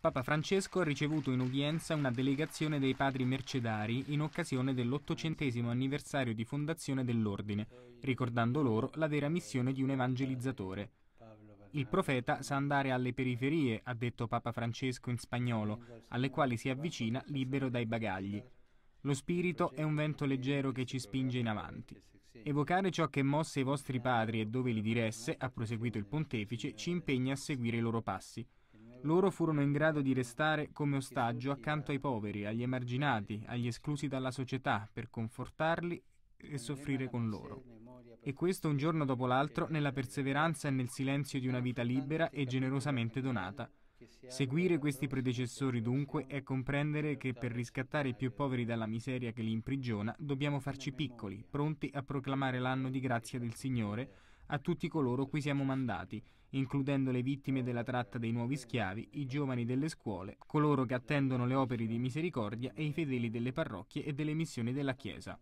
Papa Francesco ha ricevuto in udienza una delegazione dei padri mercedari in occasione dell'ottocentesimo anniversario di fondazione dell'ordine, ricordando loro la vera missione di un evangelizzatore. Il profeta sa andare alle periferie, ha detto Papa Francesco in spagnolo, alle quali si avvicina libero dai bagagli. Lo spirito è un vento leggero che ci spinge in avanti. Evocare ciò che mosse i vostri padri e dove li diresse, ha proseguito il pontefice, ci impegna a seguire i loro passi. Loro furono in grado di restare come ostaggio accanto ai poveri, agli emarginati, agli esclusi dalla società, per confortarli e soffrire con loro. E questo un giorno dopo l'altro nella perseveranza e nel silenzio di una vita libera e generosamente donata. Seguire questi predecessori dunque è comprendere che per riscattare i più poveri dalla miseria che li imprigiona dobbiamo farci piccoli, pronti a proclamare l'anno di grazia del Signore, a tutti coloro cui siamo mandati, includendo le vittime della tratta dei nuovi schiavi, i giovani delle scuole, coloro che attendono le opere di misericordia e i fedeli delle parrocchie e delle missioni della Chiesa.